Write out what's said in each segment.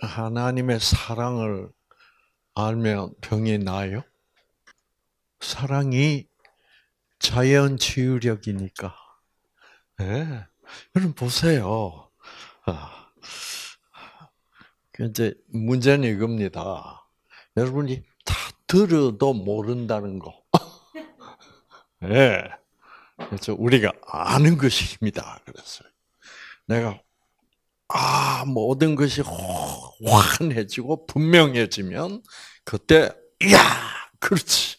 하나님의 사랑을 알면 병이 나요? 사랑이 자연 치유력이니까. 네. 여러분 보세요. 아, 그 이제 문제는 이겁니다. 여러분이 다 들어도 모른다는 거. 예. 네. 그래서 우리가 아는 것입니다. 그랬어요. 내가 아, 모든 뭐 것이 환해지고 분명해지면 그때 야, 그렇지.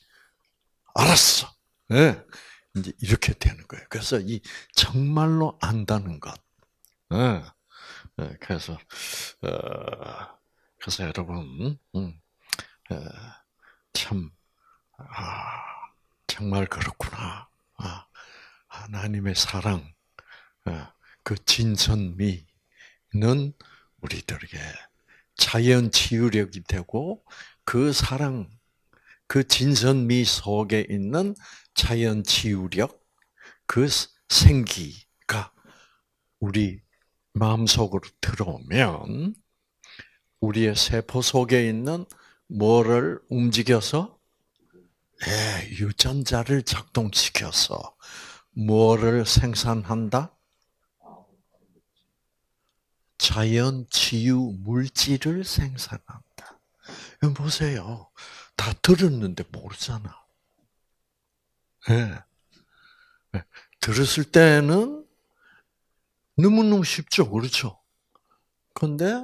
알았어. 예. 네. 이제 이렇게 되는 거예요. 그래서 이 정말로 안다는 것. 예. 네. 그래서 어, 그래서 여러분 음, 에, 어, 참 아, 정말 그렇구나. 아, 하나님의 사랑, 아, 그 진선미, 사랑은 우리들에게 자연 치유력이 되고 그 사랑, 그 진선미 속에 있는 자연 치유력, 그 생기가 우리 마음속으로 들어오면 우리의 세포 속에 있는 뭐를 움직여서 예, 유전자를 작동시켜서 뭐를 생산한다? 자연 치유 물질을 생산한다. 보세요. 다 들었는데 모르잖아. 네. 네. 들었을 때는 너무너무 쉽죠. 그렇죠? 근데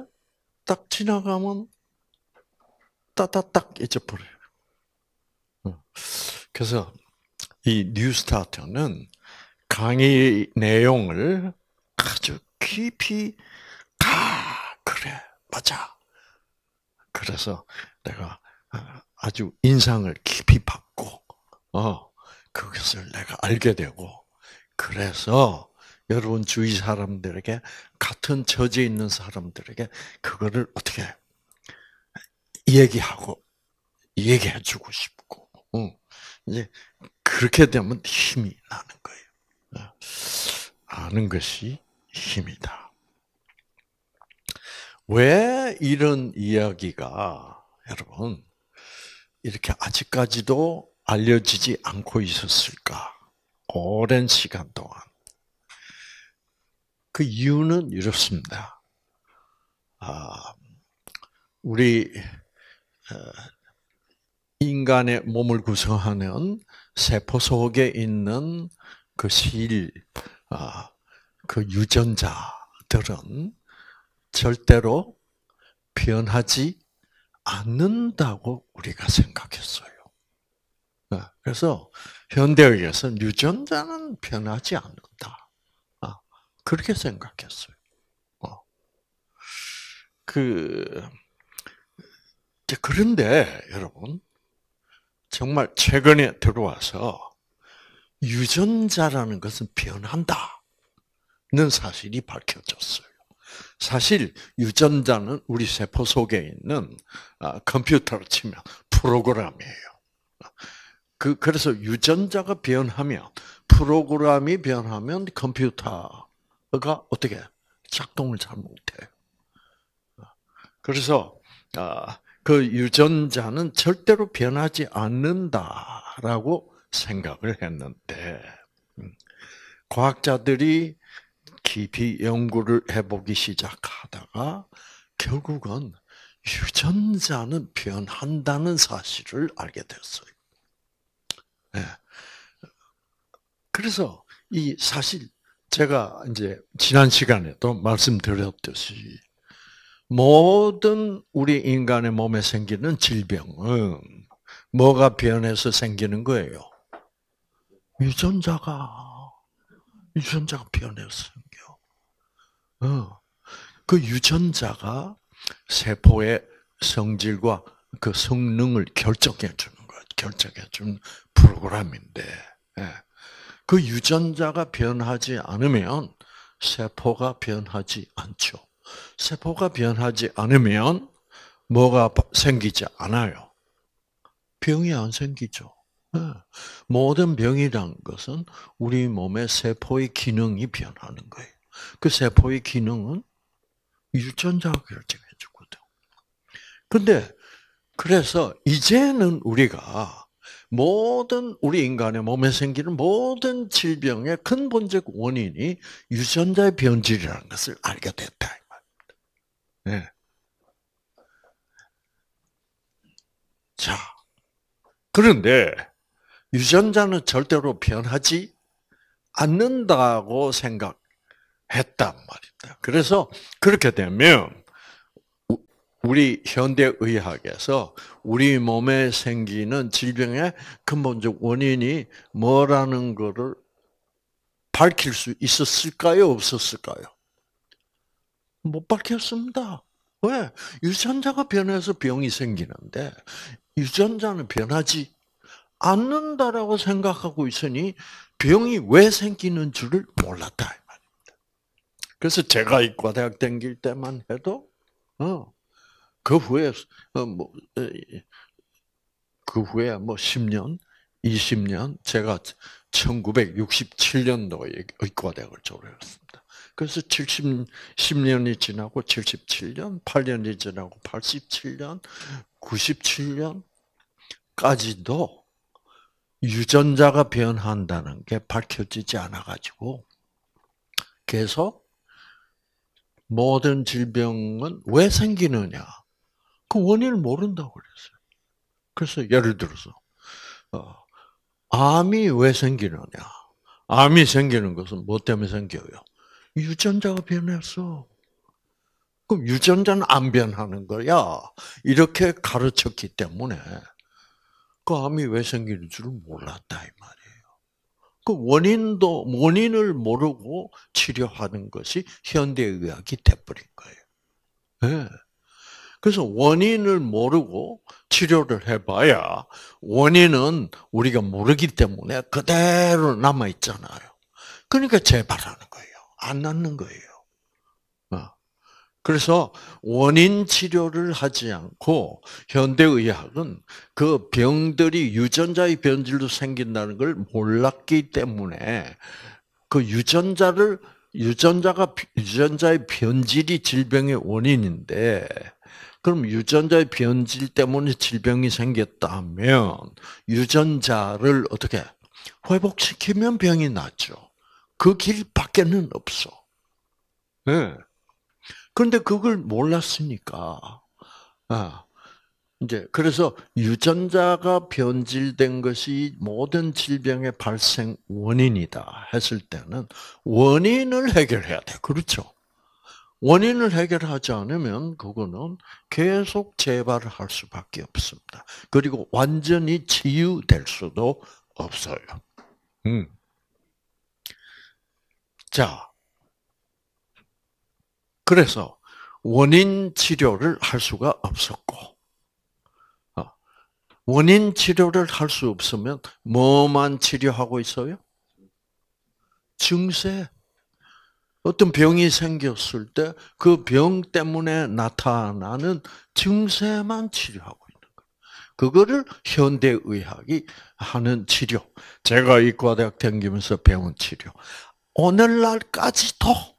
딱 지나가면 따따딱 잊어버려요. 어. 그래서 이 뉴스타트는 강의 내용을 아주 깊이 맞자 그래서 내가 어, 아주 인상을 깊이 받고, 어, 그것을 내가 알게 되고, 그래서 여러분 주위 사람들에게, 같은 처지에 있는 사람들에게 그거를 어떻게 얘기하고, 얘기해 주고 싶고, 응. 이제 그렇게 되면 힘이 나는 거예요. 어, 아는 것이 힘이다. 왜 이런 이야기가 여러분 이렇게 아직까지도 알려지지 않고 있었을까? 오랜 시간 동안. 그 이유는 이렇습니다. 아, 우리 어, 인간의 몸을 구성하는 세포 속에 있는 그 실, 아, 그 유전자들은 절대로 변하지 않는다고 우리가 생각했어요. 아, 그래서 현대의에서 유전자는 변하지 않는다. 아, 그렇게 생각했어요. 어. 그 그런데 여러분 정말 최근에 들어와서 유전자라는 것은 변한다는 사실이 밝혀졌어요. 사실 유전자는 우리 세포 속에 있는 아, 컴퓨터로 치면 프로그램이에요. 그 그래서 유전자가 변하면 프로그램이 변하면 컴퓨터가 어떻게 작동을 잘 못해요. 그래서 아, 그 유전자는 절대로 변하지 않는다라고 생각을 했는데 음, 과학자들이 깊이 연구를 해보기 시작하다가 결국은 유전자는 변한다는 사실을 알게 됐어요. 네. 예. 그래서 이 사실 제가 이제 지난 시간에도 말씀드렸듯이 모든 우리 인간의 몸에 생기는 질병은 뭐가 변해서 생기는 거예요? 유전자가 유전자가 변했어요. 어. 그 유전자가 세포의 성질과 그 성능을 결정해 주는 거 결정해 주는 프로그램인데, 예. 그 유전자가 변하지 않으면 세포가 변하지 않죠. 세포가 변하지 않으면 뭐가 생기지 않아요. 병이 안 생기죠. 예. 모든 병이란 것은 우리 몸의 세포의 기능이 변하는 거예요. 그 세포의 기능은 유전자가 결정해 주거든. 근데 그래서 이제는 우리가 모든 우리 인간의 몸에 생기는 모든 질병의 근본적 원인이 유전자의 변질이라는 것을 알게 됐다 이 네. 자, 그런데 유전자는 절대로 변하지 않는다고 생각 했단 말입니다. 그래서 그렇게 되면 우리 현대의학에서 우리 몸에 생기는 질병의 근본적 원인이 뭐라는 것을 밝힐 수 있었을까요? 없었을까요? 못 밝혔습니다. 왜? 유전자가 변해서 병이 생기는데 유전자는 변하지 않는다라고 생각하고 있으니 병이 왜 생기는 줄을 몰랐다. 그래서 제가 이과대학 다길 때만 해도, 어, 그 후에, 어, 뭐, 어, 그 후에 뭐 10년, 20년, 제가 1967년도에 의과대학을 졸업했습니다. 그래서 70, 10년이 지나고 77년, 8년이 지나고 87년, 97년까지도 유전자가 변한다는 게 밝혀지지 않아가지고 계속 모든 질병은 왜 생기느냐? 그 원인을 모른다고 그랬어요. 그래서 예를 들어서 어, 암이 왜 생기느냐? 암이 생기는 것은 뭐 때문에 생겨요? 유전자가 변했어. 그럼 유전자는 안 변하는 거야. 이렇게 가르쳤기 때문에 그 암이 왜 생기는 줄 몰랐다 이 말이야. 그 원인도 원인을 모르고 치료하는 것이 현대 의학이 돼버린 거예요. 네. 그래서 원인을 모르고 치료를 해봐야 원인은 우리가 모르기 때문에 그대로 남아 있잖아요. 그러니까 재발하는 거예요. 안 낫는 거예요. 그래서 원인 치료를 하지 않고 현대의학은 그 병들이 유전자의 변질로 생긴다는 걸 몰랐기 때문에 그 유전자를 유전자가 유전자의 변질이 질병의 원인인데 그럼 유전자의 변질 때문에 질병이 생겼다면 유전자를 어떻게 회복시키면 병이 낫죠. 그 길밖에는 없어. 네. 그런데 그걸 몰랐으니까. 아. 이제 그래서 유전자가 변질된 것이 모든 질병의 발생 원인이다 했을 때는 원인을 해결해야 돼. 그렇죠? 원인을 해결하지 않으면 그거는 계속 재발할 수밖에 없습니다. 그리고 완전히 치유될 수도 없어요. 음. 자, 그래서 원인 치료를 할 수가 없었고, 어, 원인 치료를 할 수 없으면 뭐만 치료하고 있어요? 증세. 어떤 병이 생겼을 때 그 병 때문에 나타나는 증세만 치료하고 있는 거예요. 그거를 현대의학이 하는 치료. 제가 이과대학 다니면서 배운 치료. 오늘날까지도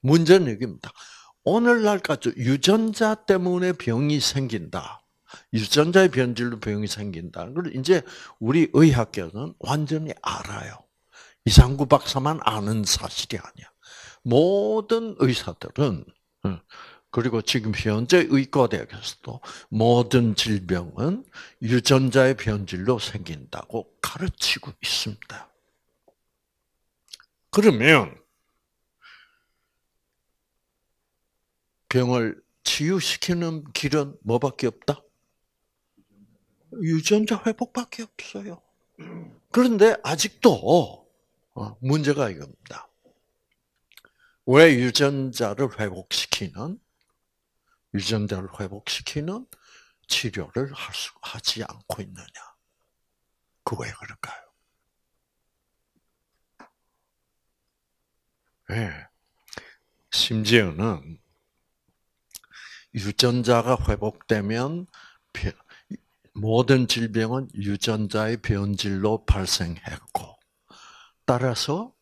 문제는 여기입니다. 오늘날까지 유전자 때문에 병이 생긴다. 유전자의 변질로 병이 생긴다. 그걸 이제 우리 의학계는 완전히 알아요. 이상구 박사만 아는 사실이 아니야. 모든 의사들은 그리고 지금 현재 의과대학에서도 모든 질병은 유전자의 변질로 생긴다고 가르치고 있습니다. 그러면 병을 치유시키는 길은 뭐밖에 없다? 유전자 회복밖에 없어요. 그런데 아직도 어, 문제가 이겁니다. 왜 유전자를 회복시키는 유전자를 회복시키는 치료를 하지 않고 있느냐? 그 왜 그럴까요? 네. 심지어는 유전자가 회복되면 모든 질병은 유전자의 변질로 발생했고, 따라서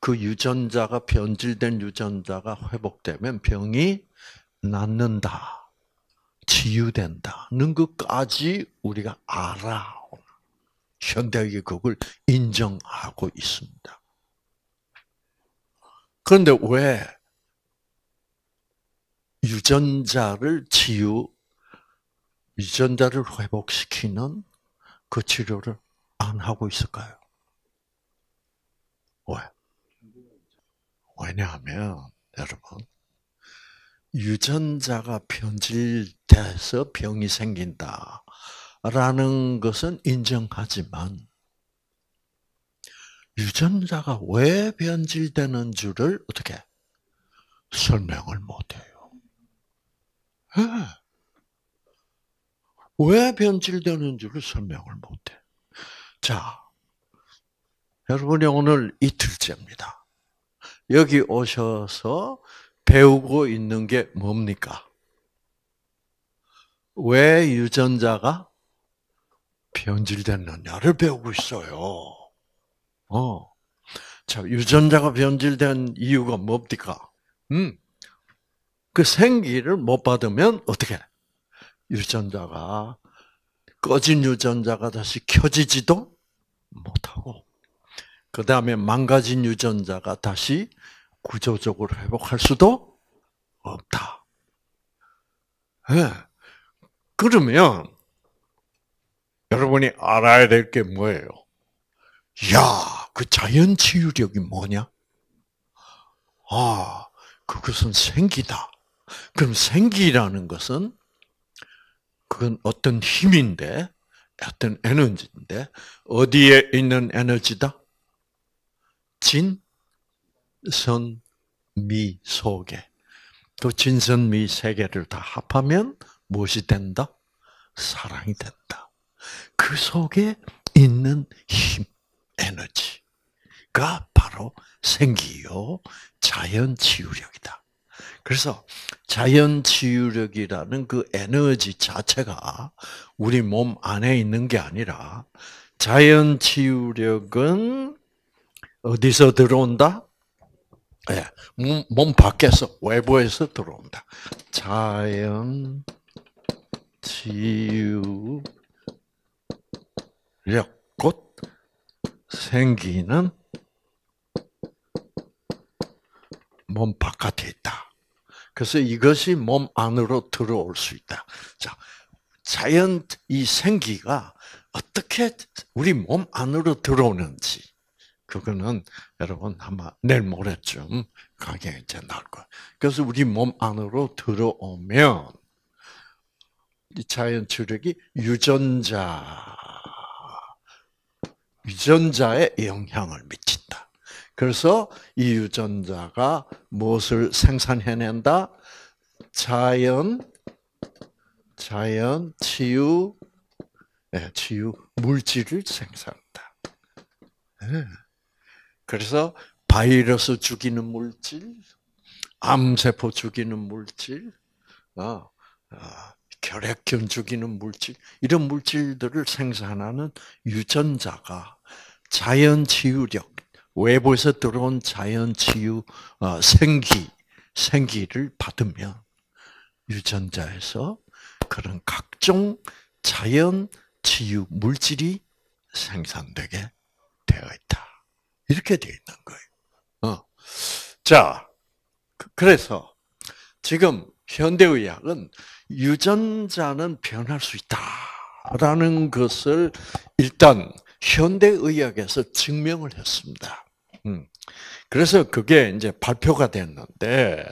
그 유전자가 변질된 유전자가 회복되면 병이 낫는다, 치유된다는 것까지 우리가 알아. 현대의 그걸 인정하고 있습니다. 그런데 왜 유전자를 치유, 유전자를 회복시키는 그 치료를 안 하고 있을까요? 왜? 왜냐하면, 여러분, 유전자가 변질돼서 병이 생긴다. 라는 것은 인정하지만, 유전자가 왜 변질되는 줄을 어떻게 설명을 못해요. 왜 변질되는 줄을 설명을 못해. 자, 여러분이 오늘 이틀째입니다. 여기 오셔서 배우고 있는 게 뭡니까? 왜 유전자가 변질됐느냐를 배우고 있어요. 어. 자, 유전자가 변질된 이유가 뭡니까? 음. 그 생기를 못 받으면 어떻게? 유전자가 꺼진 유전자가 다시 켜지지도 못하고 그 다음에 망가진 유전자가 다시 구조적으로 회복할 수도 없다. 네. 그러면 여러분이 알아야 될 게 뭐예요? 야, 그 자연 치유력이 뭐냐? 아, 그것은 생기다. 그럼 생기라는 것은 그건 어떤 힘인데, 어떤 에너지인데, 어디에 있는 에너지다? 진, 선, 미 속에. 또 진선, 미세 개를 다 합하면 무엇이 된다? 사랑이 된다. 그 속에 있는 힘, 에너지가 바로 생기요, 자연 치유력이다. 그래서 자연 치유력이라는 그 에너지 자체가 우리 몸 안에 있는 게 아니라 자연 치유력은 어디서 들어온다? 예, 몸, 몸 밖에서 외부에서 들어온다. 자연 치유력 곧 생기는 몸 바깥에 있다. 그래서 이것이 몸 안으로 들어올 수 있다. 자, 자연 이 생기가 어떻게 우리 몸 안으로 들어오는지 그거는 여러분 아마 내일 모레쯤 강의 이제 나올 거예요. 그래서 우리 몸 안으로 들어오면 이 자연 추력이 유전자 유전자에 영향을 미친다. 그래서 이 유전자가 무엇을 생산해낸다? 자연, 자연, 치유, 네, 치유, 물질을 생산한다. 네. 그래서 바이러스 죽이는 물질, 암세포 죽이는 물질, 어, 어, 결핵균 죽이는 물질, 이런 물질들을 생산하는 유전자가 자연 치유력, 외부에서 들어온 자연 치유, 어, 생기, 생기를 받으면 유전자에서 그런 각종 자연 치유 물질이 생산되게 되어 있다. 이렇게 되어 있는 거예요. 어. 자, 그, 그래서 지금 현대의학은 유전자는 변할 수 있다라는 것을 일단 현대의학에서 증명을 했습니다. 음. 그래서 그게 이제 발표가 됐는데,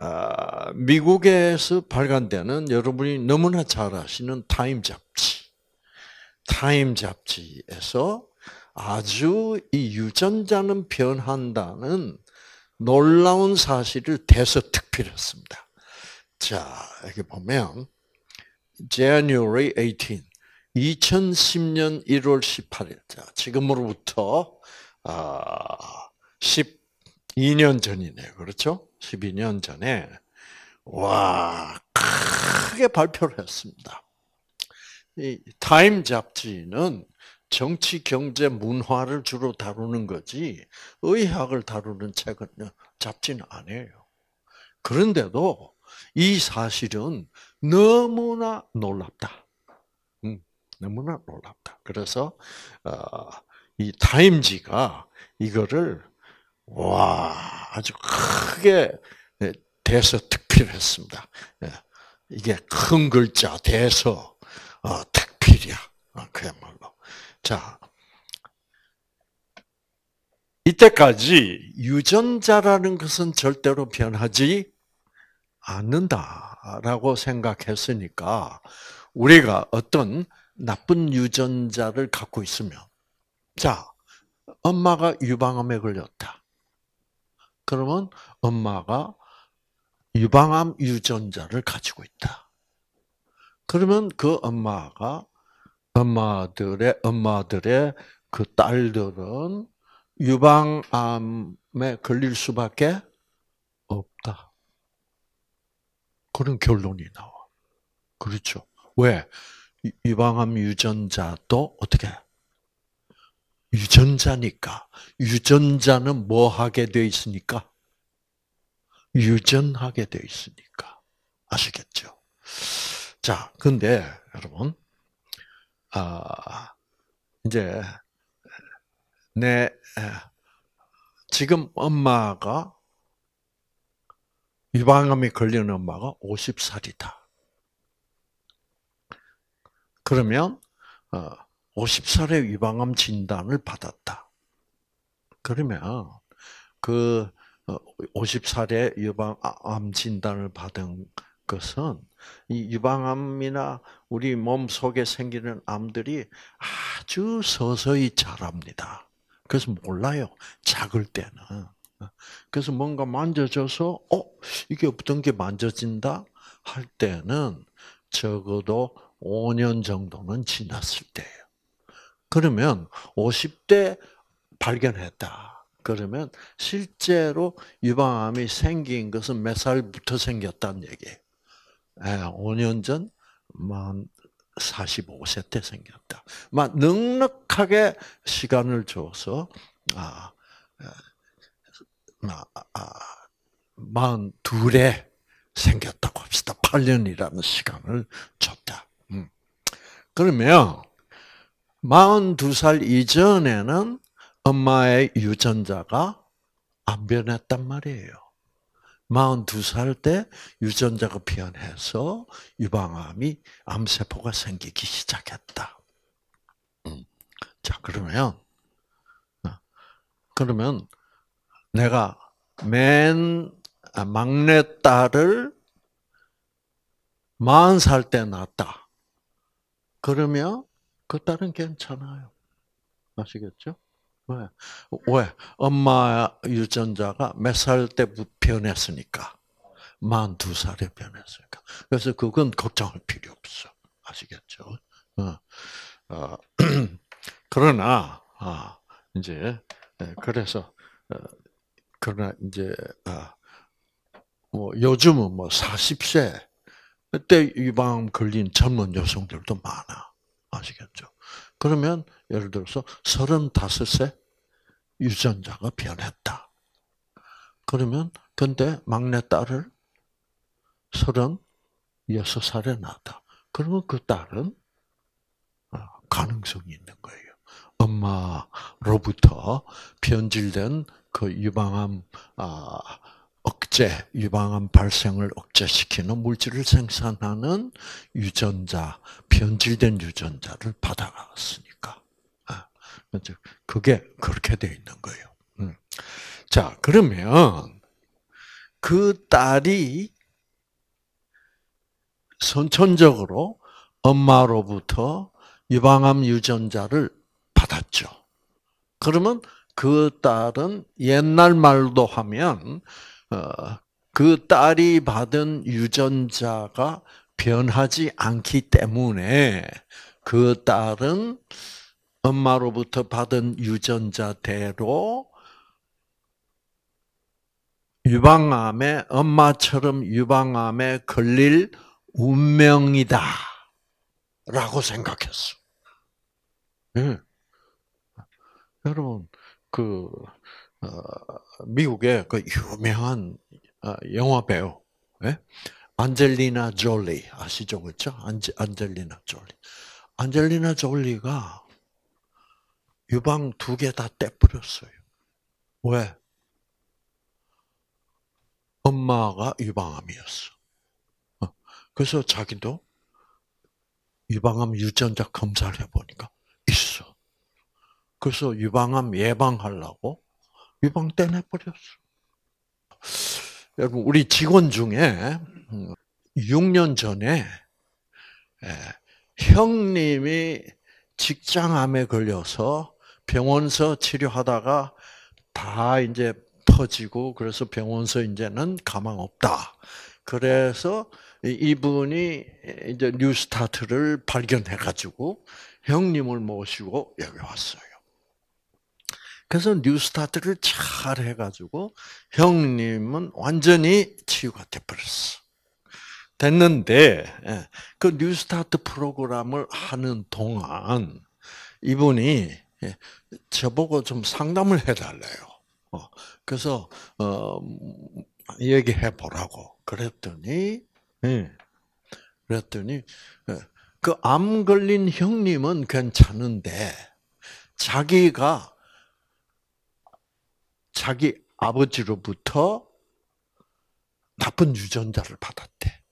아, 미국에서 발간되는 여러분이 너무나 잘 아시는 타임 잡지, 타임 잡지에서 아주 이 유전자는 변한다는 놀라운 사실을 대서특필했습니다. 자, 여기 보면 January 18, 2010년 1월 18일. 자, 지금으로부터 아, 12년 전이네요. 그렇죠? 12년 전에 와 크게 발표를 했습니다. 이 타임 잡지는 정치, 경제, 문화를 주로 다루는 거지 의학을 다루는 책은 어, 잡지는 안 해요. 그런데도 이 사실은 너무나 놀랍다. 음, 너무나 놀랍다. 그래서 어, 이 타임지가 이거를 와 아주 크게 예, 대서 특필했습니다. 예, 이게 큰 글자 대서 어, 특필이야 어, 그야말로. 자 이때까지 유전자라는 것은 절대로 변하지 않는다라고 생각했으니까 우리가 어떤 나쁜 유전자를 갖고 있으면 자, 엄마가 유방암에 걸렸다. 그러면 엄마가 유방암 유전자를 가지고 있다. 그러면 그 엄마가 엄마들의 엄마들의 그 딸들은 유방암에 걸릴 수밖에 없다. 그런 결론이 나와. 그렇죠. 왜? 유방암 유전자도 어떻게 유전자니까 유전자는 뭐 하게 돼 있으니까 유전하게 돼 있으니까 아시겠죠? 자, 근데 여러분 아 이제 내 지금 엄마가 유방암이 걸린 엄마가 50살이다. 그러면 어 50살에 유방암 진단을 받았다. 그러면 그 50살에 어, 유방암 진단을 받은 것은 이 유방암이나 우리 몸 속에 생기는 암들이 아주 서서히 자랍니다. 그래서 몰라요. 작을 때는. 그래서 뭔가 만져져서 어 이게 어떤 게 만져진다 할 때는 적어도 5년 정도는 지났을 때예요. 그러면 50대 발견했다. 그러면 실제로 유방암이 생긴 것은 몇 살부터 생겼다는 얘기예요. 5년 예, 전, 만 45세 때 생겼다. 막 넉넉하게 시간을 줘서, 아, 예, 아, 아, 42에 생겼다고 합시다. 8년이라는 시간을 줬다. 음. 그러면, 42살 이전에는 엄마의 유전자가 안 변했단 말이에요. 42살 때 유전자가 변해서 유방암이 암세포가 생기기 시작했다. 음. 자, 그러면, 아, 그러면 내가 맨 막내 딸을 40살 때 낳았다. 그러면 그 딸은 괜찮아요. 아시겠죠? 왜? 왜? 엄마 유전자가 몇 살 때 변했으니까. 만 두 살에 변했으니까. 그래서 그건 걱정할 필요 없어. 아시겠죠? 어. 어. 그러나, 아, 이제, 예, 그래서, 어, 그러나 이제, 아, 뭐, 요즘은 뭐 40세 때 유방 걸린 젊은 여성들도 많아. 아시겠죠? 그러면 예를 들어서 35세 유전자가 변했다. 그러면 근데 막내딸을 36살에 낳았다. 그러면 그 딸은 어, 가능성이 있는 거예요. 엄마로부터 변질된 그 유방암 아 억제, 유방암 발생을 억제시키는 물질을 생산하는 유전자, 변질된 유전자를 받아갔으니까. 아, 그게 그렇게 돼 있는 거예요. 음. 자, 그러면 그 딸이 선천적으로 엄마로부터 유방암 유전자를 받았죠. 그러면 그 딸은 옛날 말로 하면 어, 그 딸이 받은 유전자가 변하지 않기 때문에 그 딸은 엄마로부터 받은 유전자대로 유방암에 엄마처럼 유방암에 걸릴 운명이다. 라고 생각했어. 네. 여러분, 그, 어, 미국의 그 유명한 어, 영화 배우 예? 안젤리나 졸리 아시죠 그렇죠? 안젤리나 졸리 안젤리나 졸리가 유방 두 개 다 떼뿌렸어요. 왜? 엄마가 유방암이었어. 어, 그래서 자기도 유방암 유전자 검사를 해보니까 있어. 그래서 유방암 예방하려고 위방 떼내버렸어. 여러분, 우리 직원 중에 6년 전에 예, 형님이 직장암에 걸려서 병원서 치료하다가 다 이제 퍼지고 그래서 병원서 이제는 가망 없다. 그래서 이분이 이제 뉴스타트를 발견해가지고 형님을 모시고 여기 왔어요. 그래서 뉴스타트를 잘 해가지고 형님은 완전히 치유가 되버렸어 됐는데 예, 그 뉴스타트 프로그램을 하는 동안 이분이 예, 저보고 좀 상담을 해달래요. 어, 그래서 어, 얘기해 보라고 그랬더니 예, 그랬더니 그 암 걸린 형님은 괜찮은데 자기가 자기 아버지로부터 나쁜 유전자를 받았대.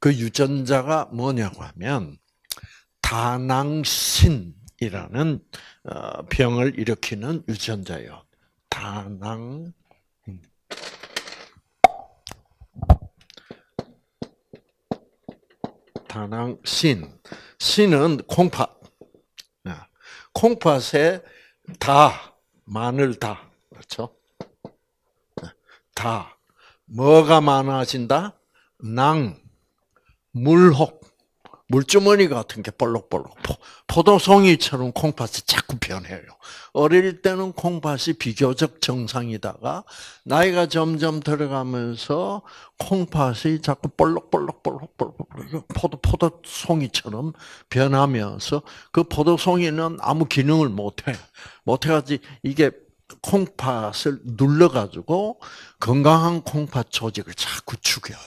그 유전자가 뭐냐고 하면 다낭신이라는 어, 병을 일으키는 유전자예요. 다낭 다낭 신. 신은 콩팥. 아, 콩팥에 다, 마늘 다. 그렇죠? 다 뭐가 많아진다? 낭, 물혹, 물주머니 같은 게 볼록볼록 포도송이처럼 콩팥이 자꾸 변해요. 어릴 때는 콩팥이 비교적 정상이다가 나이가 점점 들어가면서 콩팥이 자꾸 볼록볼록볼록볼록 포도 포도송이처럼 변하면서 그 포도송이는 아무 기능을 못해 못해가지 이게 콩팥을 눌러가지고 건강한 콩팥 조직을 자꾸 죽여요.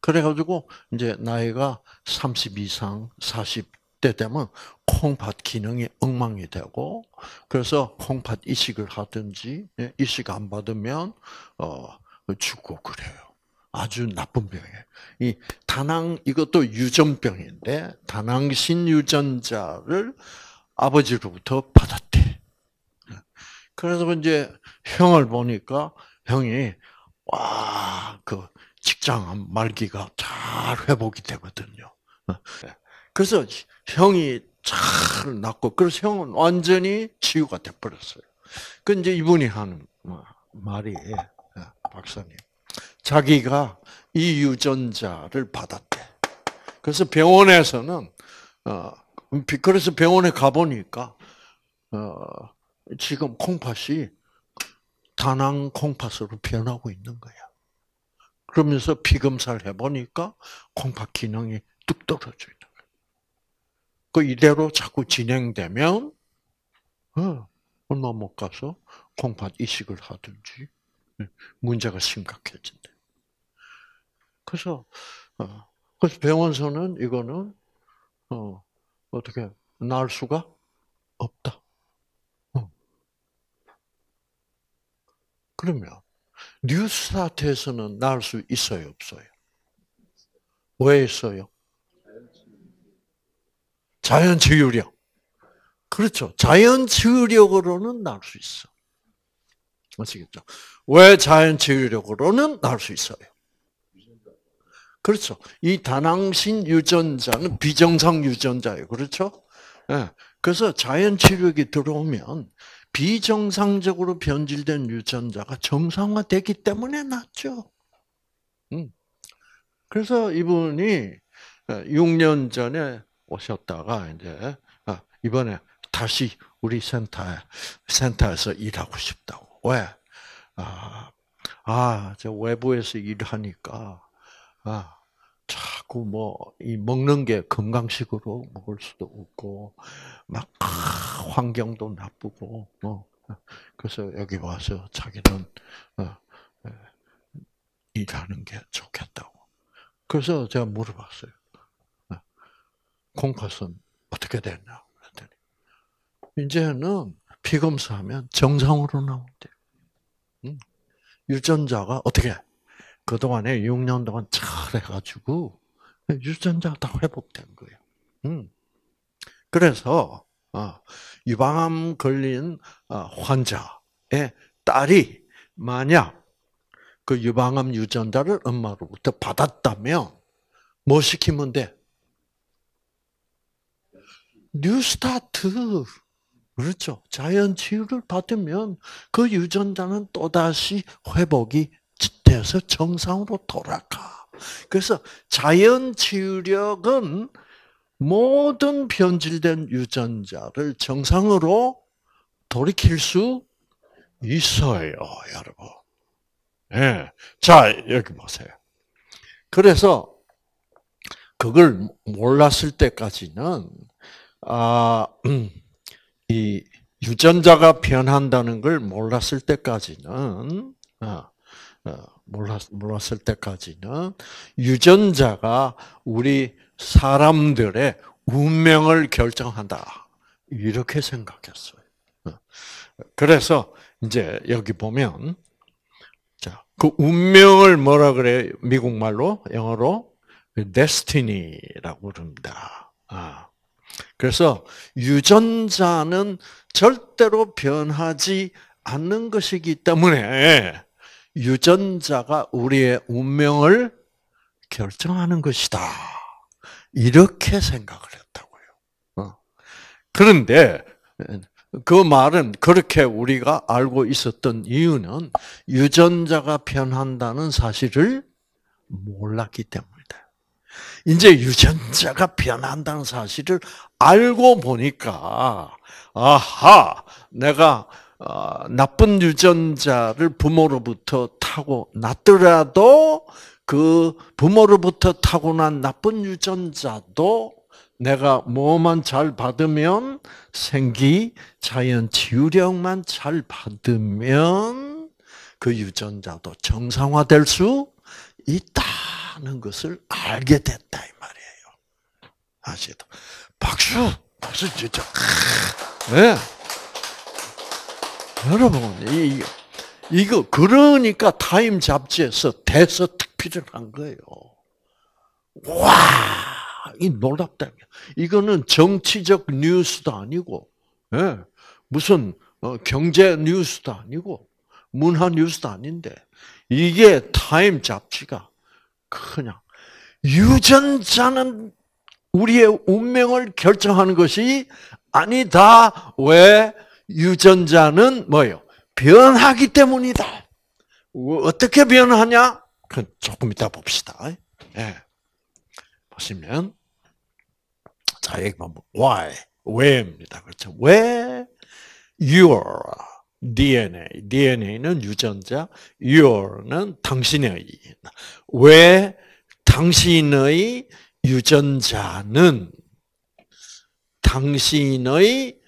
그래가지고 이제 나이가 30 이상, 40대 되면 콩팥 기능이 엉망이 되고, 그래서 콩팥 이식을 하든지, 예, 이식 안 받으면, 어, 죽고 그래요. 아주 나쁜 병이에요. 이 다낭 이것도 유전병인데 다낭신 유전자를 아버지로부터 받았 그래서 그 이제 형을 보니까 형이 와 그 직장 말기가 잘 회복이 되거든요. 어. 그래서 형이 잘 낫고 그래서 형은 완전히 치유가 돼버렸어요. 그 이제 이분이 하는 말이 예, 박사님 자기가 이 유전자를 받았대. 그래서 병원에서는 어 음, 그래서 병원에 가 보니까 어 지금 콩팥이 다낭 콩팥으로 변하고 있는 거야. 그러면서 피검사를 해보니까 콩팥 기능이 뚝 떨어져 있는 거야. 그 이대로 자꾸 진행되면, 어, 넘어 가서 콩팥 이식을 하든지, 예, 문제가 심각해진대. 그래서, 어, 그래서 병원서는 이거는, 어, 어떻게, 날 수가 없다. 그러면 뉴스타트에서는 낳을 수 있어요, 없어요? 왜 있어요? 자연치유력. 그렇죠. 자연치유력으로는 낳을 수 있어. 아시겠죠? 왜 자연치유력으로는 낳을 수 있어요? 그렇죠. 이 다낭신 유전자는 비정상 유전자예요. 그렇죠? 예. 그래서 자연치유력이 들어오면 비정상적으로 변질된 유전자가 정상화되기 때문에 낫죠 음. 그래서 이분이 6년 어, 전에 오셨다가 이제 아, 이번에 다시 우리 센터 센터에서 일하고 싶다고. 왜? 아, 아, 저 외부에서 일하니까 아, 자꾸 뭐, 이 먹는 게 건강식으로 먹을 수도 없고, 막, 아, 환경도 나쁘고, 뭐. 그래서 여기 와서 자기는, 어, 일하는 게 좋겠다고. 그래서 제가 물어봤어요. 콩팥은 어, 어떻게 됐냐? 그랬더니, 이제는 피검사하면 정상으로 나온대. 응? 유전자가 어떻게? 그동안에 6년 동안 잘해가지고 유전자 가다 회복된 거예요. 음. 그래서 어, 유방암 걸린 어, 환자의 딸이 만약 그 유방암 유전자를 엄마로부터 받았다면 뭐 시키면 돼? 뉴스타트 그렇죠. 자연 치유를 받으면 그 유전자는 또다시 회복이 되어서 정상으로 돌아가. 그래서 자연 치유력은 모든 변질된 유전자를 정상으로 돌이킬 수 있어요, 여러분. 예. 네. 자, 여기 보세요. 그래서 그걸 몰랐을 때까지는 아, 이 유전자가 변한다는 걸 몰랐을 때까지는 아, 어, 어, 몰랐, 을 때까지는 유전자가 우리 사람들의 운명을 결정한다. 이렇게 생각했어요. 그래서 이제 여기 보면 자, 그 운명을 뭐라 그래? 미국 말로 영어로 destiny라고 부릅니다. 아. 그래서 유전자는 절대로 변하지 않는 것이기 때문에 유전자가 우리의 운명을 결정하는 것이다. 이렇게 생각을 했다고요. 어. 그런데 그 말은 그렇게 우리가 알고 있었던 이유는 유전자가 변한다는 사실을 몰랐기 때문이다. 이제 유전자가 변한다는 사실을 알고 보니까 아하 내가 어, 나쁜 유전자를 부모로부터 타고 났더라도 그 부모로부터 타고난 나쁜 유전자도 내가 뭐만 잘 받으면 생기, 자연 치유력만 잘 받으면 그 유전자도 정상화될 수 있다는 것을 알게 됐다 이 말이에요. 아시죠? 박수, 박수 주죠. 네. 여러분, 이, 이거, 그러니까 타임 잡지에서 대서특필을 한 거예요. 와! 이 놀랍다. 이거는 정치적 뉴스도 아니고, 예, 무슨 어, 경제 뉴스도 아니고, 문화 뉴스도 아닌데, 이게 타임 잡지가 그냥 유전자는 우리의 운명을 결정하는 것이 아니다. 왜? 유전자는 뭐예요? 변하기 때문이다. 어떻게 변하냐? 그 조금 이따 봅시다. 예. 보시면 자 여기 보면 뭐, 뭐, why 왜입니다. 그렇죠? 왜 your DNA DNA는 유전자, your는 당신의 왜 당신의 유전자는 당신의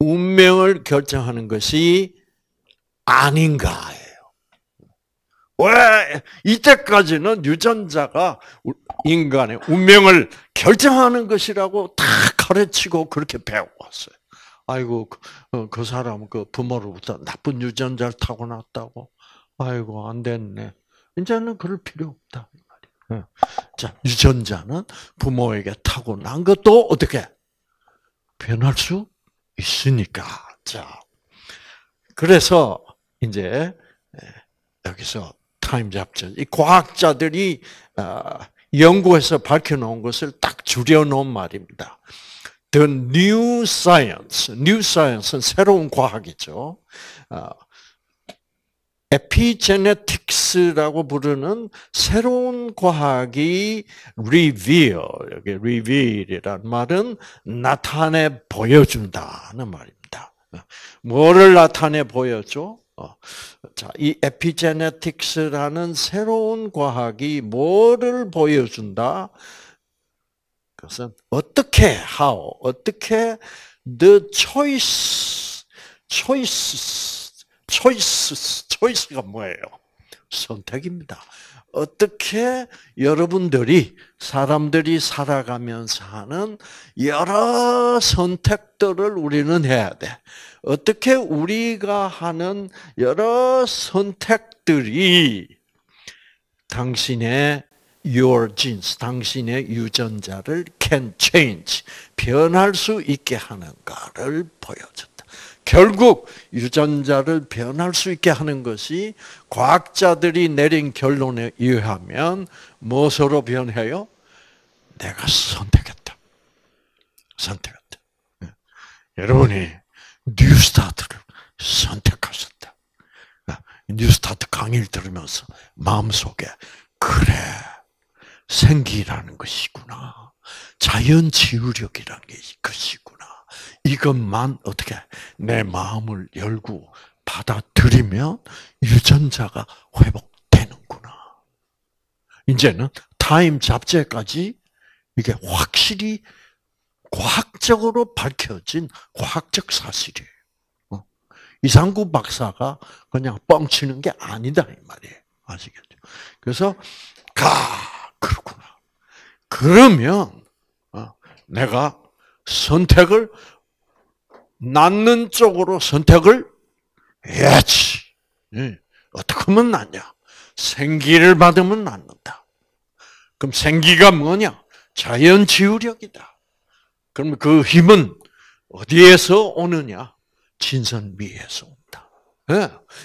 운명을 결정하는 것이 아닌가예요. 왜 이때까지는 유전자가 인간의 운명을 결정하는 것이라고 다 가르치고 그렇게 배워왔어요. 아이고 그, 어, 그, 사람 그 부모로부터 나쁜 유전자를 타고났다고. 아이고 안 됐네. 이제는 그럴 필요 없다 자 유전자는 부모에게 타고난 것도 어떻게 변할 수 있으니까. 자. 그래서 이제 여기서 타임 잡죠. 이 과학자들이 아, 연구해서 밝혀놓은 것을 딱 줄여놓은 말입니다. The new science. new science는 새로운 과학이죠. 아, 에피제네틱스라고 부르는 새로운 과학이 reveal, 여기 reveal이란 말은 나타내 보여준다는 말입니다. 뭐를 나타내 보여줘? 어, 자, 이 에피제네틱스라는 새로운 과학이 뭐를 보여준다? 그것은 어떻게 how 어떻게 the choice choices choices 초이스가 뭐예요? 선택입니다. 어떻게 여러분들이 사람들이 살아가면서 하는 여러 선택들을 우리는 해야 돼. 어떻게 우리가 하는 여러 선택들이 당신의 your genes, 당신의 유전자를 can change, 변할 수 있게 하는가를 보여줘. 결국 유전자를 변할 수 있게 하는 것이 과학자들이 내린 결론에 의하면 무엇으로 변해요? 내가 선택했다. 선택했다. 예. 여러분이 뉴스타트를 선택하셨다. 예. 뉴스타트 강의를 들으면서 마음속에 그래 생기라는 것이구나. 자연 지우력이라는 게 것이고. 이것만 어떻게 내 마음을 열고 받아들이면 유전자가 회복되는구나. 이제는 타임 잡지까지 이게 확실히 과학적으로 밝혀진 과학적 사실이에요. 어? 이상구 박사가 그냥 뻥치는 게 아니다 이 말이에요. 아시겠죠? 그래서 가 그렇구나. 그러면 어, 내가 선택을 낫는 쪽으로 선택을 해야지. 예, 어떻게 하면 낫냐? 생기를 받으면 낫는다. 그럼 생기가 뭐냐? 자연 지우력이다. 그럼 그 힘은 어디에서 오느냐? 진선미에서 온다. 예.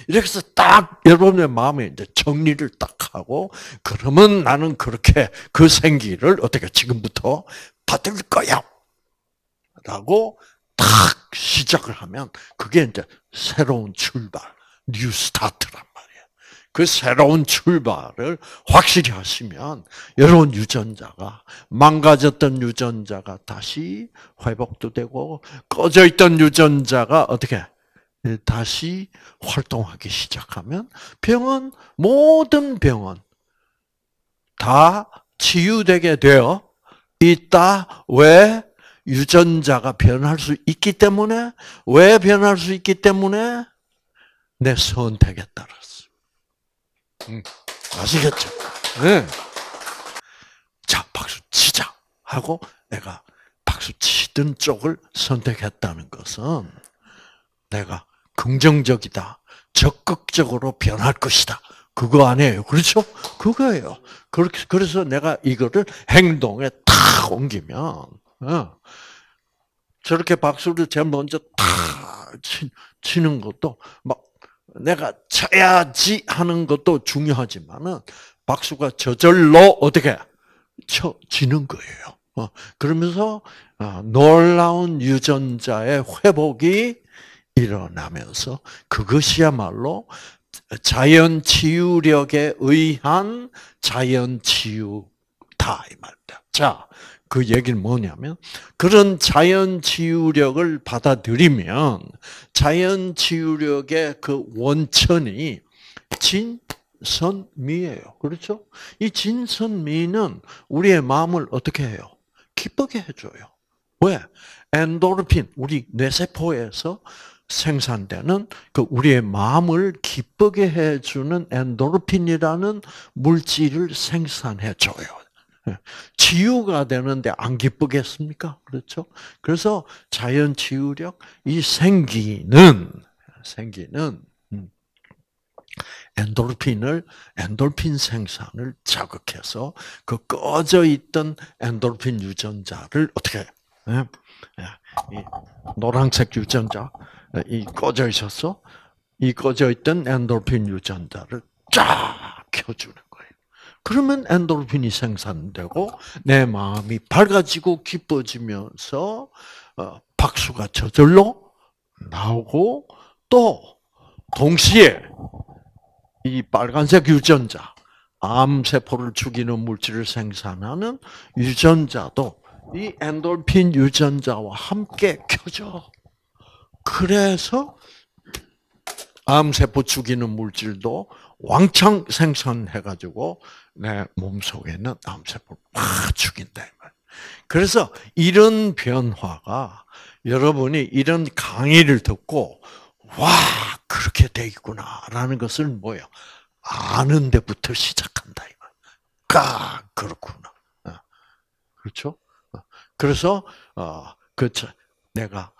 이렇게 해서 딱 여러분의 마음에 이제 정리를 딱 하고, 그러면 나는 그렇게 그 생기를 어떻게 지금부터 받을 거야. 라고 탁 시작을 하면 그게 이제 새로운 출발, 뉴 스타트란 말이에요. 그 새로운 출발을 확실히 하시면 여러분 유전자가 망가졌던 유전자가 다시 회복도 되고 꺼져 있던 유전자가 어떻게 다시 활동하기 시작하면 병은 모든 병은 다 치유되게 되어 있다. 왜? 유전자가 변할 수 있기 때문에 왜 변할 수 있기 때문에 내 선택에 따라서 음. 아시겠죠? 네. 자 박수 치자 하고 내가 박수 치던 쪽을 선택했다는 것은 내가 긍정적이다, 적극적으로 변할 것이다. 그거 아니에요. 그렇죠? 그거예요. 그렇게, 그래서 내가 이거를 행동에 탁 옮기면 어. 저렇게 박수를 제일 먼저 탁 치는 것도 막 내가 쳐야지 하는 것도 중요하지만은 박수가 저절로 어떻게 쳐지는 거예요. 어. 그러면서 어, 놀라운 유전자의 회복이 일어나면서 그것이야말로 자연 치유력에 의한 자연 치유다 이 말이다. 자, 그 얘기는 뭐냐면 그런 자연 치유력을 받아들이면 자연 치유력의 그 원천이 진선미예요. 그렇죠? 이 진선미는 우리의 마음을 어떻게 해요? 기쁘게 해줘요. 왜? 엔도르핀, 우리 뇌세포에서 생산되는 그 우리의 마음을 기쁘게 해주는 엔도르핀이라는 물질을 생산해줘요. 치유가 되는데 안 기쁘겠습니까? 그렇죠? 그래서 자연 치유력 이 생기는 생기는 음, 엔돌핀을 엔돌핀 생산을 자극해서 그 꺼져 있던 엔돌핀 유전자를 어떻게 해? 예, 예, 이 노란색 유전자 예, 이 꺼져 있었어 이 꺼져 있던 엔돌핀 유전자를 쫙 켜주는 그러면 엔돌핀이 생산되고 내 마음이 밝아지고 기뻐지면서 어, 박수가 저절로 나오고 또 동시에 이 빨간색 유전자 암세포를 죽이는 물질을 생산하는 유전자도 이 엔돌핀 유전자와 함께 켜져. 그래서 암세포 죽이는 물질도 왕창 생산해가지고 내 몸속에 있는 암세포를 팍 죽인다. 그래서 이런 변화가 여러분이 이런 강의를 듣고 와 그렇게 돼 있구나라는 것을 뭐야 아는 데부터 시작한다 이거. 까 그렇구나. 어. 그렇죠? 어. 그래서 어, 그 내가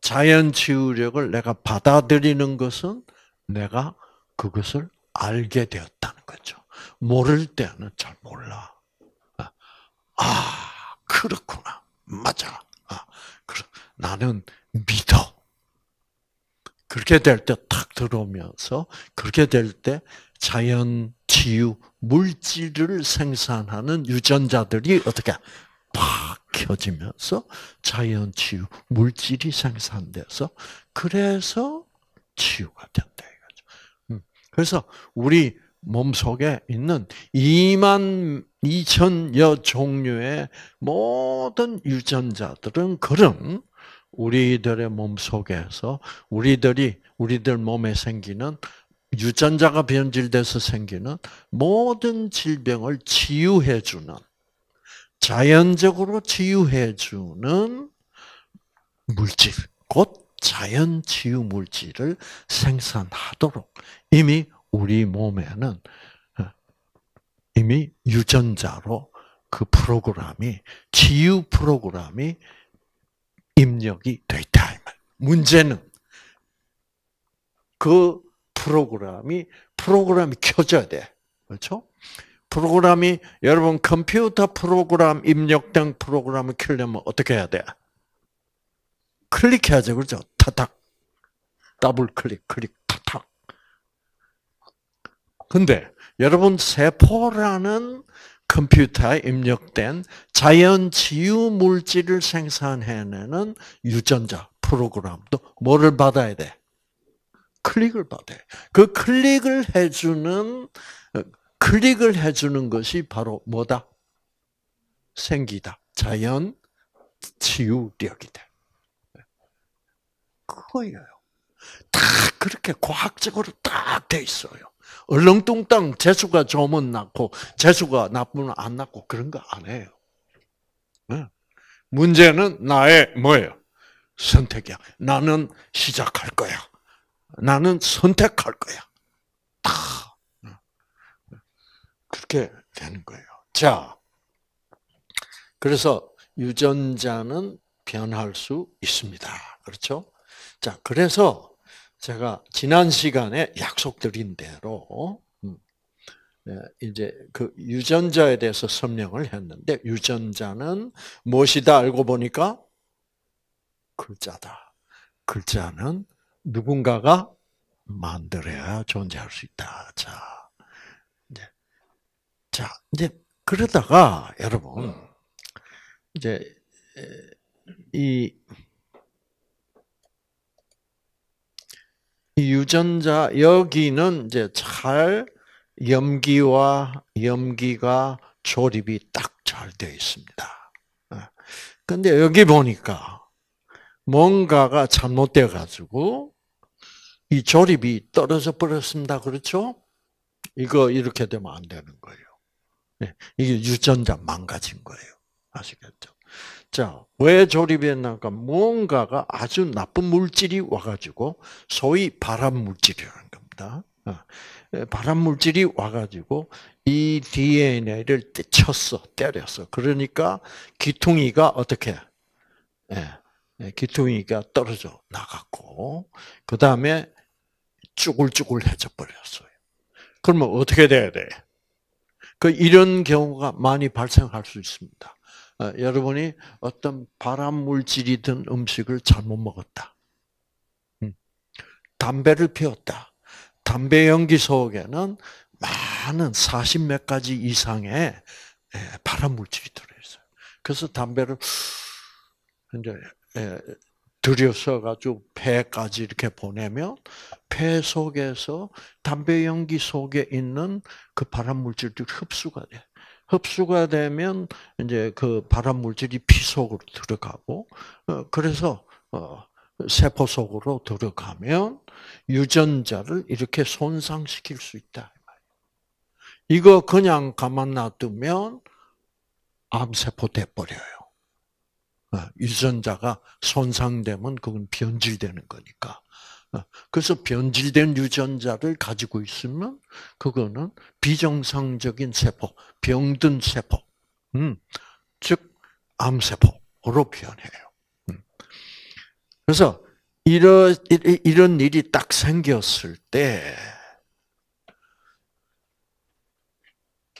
자연 치유력을 내가 받아들이는 것은 내가 그것을 알게 되었다는 거죠. 모를 때는 잘 몰라. 아, 아 그렇구나. 맞아. 아, 그래. 나는 믿어. 그렇게 될 때 탁 들어오면서 그렇게 될 때 자연 치유 물질을 생산하는 유전자들이 어떻게 팍 켜지면서 자연 치유 물질이 생산돼서 그래서 치유가 된다. 그래서 우리 몸 속에 있는 2만 2천여 종류의 모든 유전자들은 그런 우리들의 몸 속에서 우리들이 우리들 몸에 생기는 유전자가 변질돼서 생기는 모든 질병을 치유해 주는 자연적으로 치유해 주는 물질 곧 자연 치유 물질을 생산하도록 이미 우리 몸에는 어, 이미 유전자로 그 프로그램이 치유 프로그램이 입력이 되돼 있다. 문제는 그 프로그램이 프로그램이 켜져야 돼. 그렇죠? 프로그램이 여러분 컴퓨터 프로그램 입력된 프로그램을 켜려면 어떻게 해야 돼? 클릭해야죠. 그렇죠? 타닥. 더블 클릭 클릭 근데 여러분 세포라는 컴퓨터에 입력된 자연 치유 물질을 생산해내는 유전자 프로그램도 뭐를 받아야 돼? 클릭을 받아요. 그 클릭을 해주는 클릭을 해주는 것이 바로 뭐다? 생기다. 자연 치유력이다. 그거예요. 딱 그렇게 과학적으로 딱 돼 있어요. 얼렁뚱땅 재수가 좋으면 낫고 재수가 나쁘면 안 낫고 그런 거 안 해요. 네. 문제는 나의 뭐예요? 선택이야. 나는 시작할 거야. 나는 선택할 거야. 다 네. 그렇게 되는 거예요. 자, 그래서 유전자는 변할 수 있습니다. 그렇죠? 자, 그래서 제가 지난 시간에 약속드린 대로 음, 예, 이제 그 유전자에 대해서 설명을 했는데 유전자는 무엇이다 알고 보니까 글자다. 글자는 누군가가 만들어야 존재할 수 있다. 자, 이제 자 이제 그러다가 여러분 음. 이제 이 유전자 여기는 이제 잘 염기와 염기가 조립이 딱 잘 되어 있습니다. 예. 근데 여기 보니까 뭔가가 잘못돼 가지고 이 조립이 떨어져 버렸습니다. 그렇죠? 이거 이렇게 되면 안 되는 거예요. 예. 이게 유전자 망가진 거예요. 아시겠죠? 자, 왜 조립했나니까 그러 무언가가 아주 나쁜 물질이 와가지고 소위 발암 물질이라는 겁니다. 어. 예, 발암 물질이 와가지고 이 DNA를 떼 쳤어, 때렸어. 그러니까 귀퉁이가 어떻게? 예, 예 기퉁이가 떨어져 나갔고, 그 다음에 쭈글쭈글해져 버렸어요. 그러면 어떻게 돼야 돼? 그 이런 경우가 많이 발생할 수 있습니다. 어, 여러분이 어떤 발암 물질이 든 음식을 잘못 먹었다. 음. 담배를 피웠다. 담배 연기 속에는 많은 40몇 가지 이상의 예, 발암 물질이 들어있어요. 그래서 담배를 이제 예, 들여서 가지고 폐까지 이렇게 보내면 폐 속에서 담배 연기 속에 있는 그 발암 물질들이 흡수가 돼. 흡수가 되면 이제 그 발암 물질이 피 속으로 들어가고 어, 그래서 어, 세포 속으로 들어가면 유전자를 이렇게 손상시킬 수 있다. 이거 그냥 가만 놔두면 암세포 돼버려요. 어, 유전자가 손상되면 그건 변질되는 거니까. 어, 그래서 변질된 유전자를 가지고 있으면 그거는 비정상적인 세포, 병든 세포, 음, 즉 암세포로 변해요. 음. 그래서 이런 이런 일이 딱 생겼을 때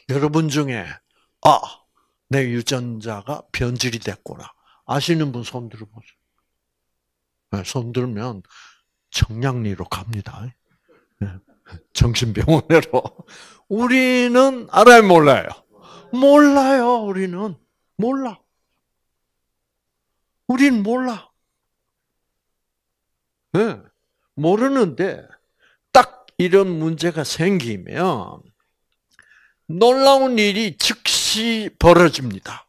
여러분 중에 아, 내 유전자가 변질이 됐구나 아시는 분손 들어보세요. 네, 손 들면 청량리로 갑니다. 예. 정신병원으로. 우리는 알아요, 몰라요? 몰라요, 우리는. 몰라. 우린 몰라. 네. 모르는데, 딱 이런 문제가 생기면, 놀라운 일이 즉시 벌어집니다.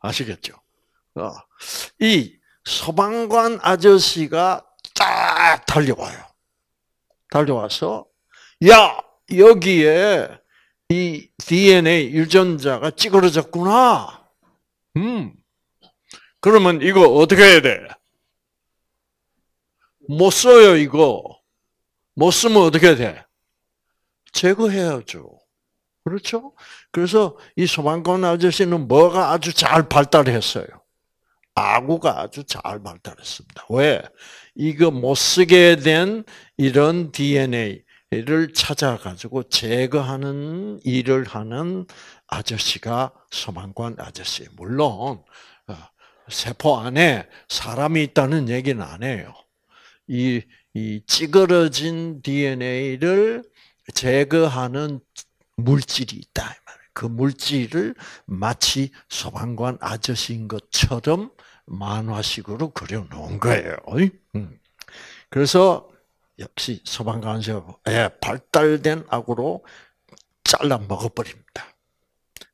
아시겠죠? 어. 이 소방관 아저씨가 쫙 달려와요. 달려와서 야 여기에 이 DNA 유전자가 찌그러졌구나. 음. 그러면 이거 어떻게 해야 돼? 못 써요 이거. 못 쓰면 어떻게 돼? 제거해야죠. 그렇죠? 그래서 이 소방관 아저씨는 뭐가 아주 잘 발달했어요? 아구가 아주 잘 발달했습니다. 왜? 이거 못 쓰게 된 이런 DNA를 찾아가지고 제거하는 일을 하는 아저씨가 소방관 아저씨. 물론 어, 세포 안에 사람이 있다는 얘기는 안 해요. 이, 이 찌그러진 DNA를 제거하는 물질이 있다. 그 물질을 마치 소방관 아저씨인 것처럼 만화식으로 그려놓은 거예요. 음. 그래서 역시 소방관세에 예, 발달된 악으로 잘라 먹어버립니다.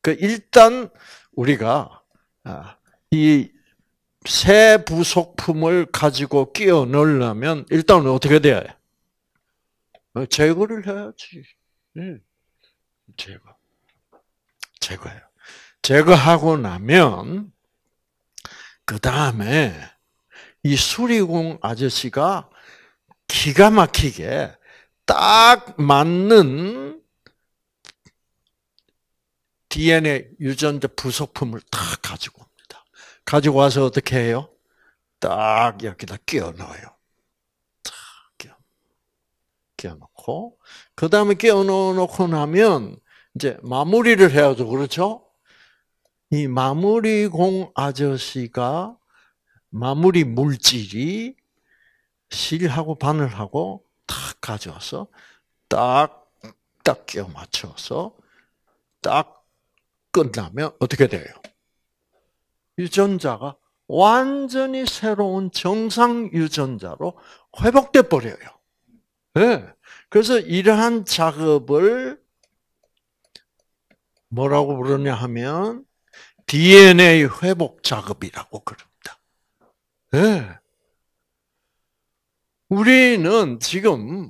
그 일단 우리가 아, 이새 부속품을 가지고 끼워 넣으려면 일단 어떻게 돼? 어, 제거를 해야지. 예. 제거. 제거해요. 제거하고 나면 그 다음에 이 수리공 아저씨가 기가 막히게 딱 맞는 DNA 유전자 부속품을 다 가지고 옵니다. 가지고 와서 어떻게 해요? 딱 여기다 끼워 넣어요. 딱 끼워, 끼워 넣고그 다음에 끼워 넣어 놓고 나면 이제 마무리를 해야죠, 그렇죠? 이 마무리공 아저씨가 마무리 물질이 실하고 바늘하고 탁 가져와서 딱 딱 끼워 맞춰서 딱 끝나면 어떻게 돼요? 유전자가 완전히 새로운 정상 유전자로 회복돼 버려요. 네. 그래서 이러한 작업을 뭐라고 부르냐 하면 DNA 회복 작업이라고 그럽니다. 네. 우리는 지금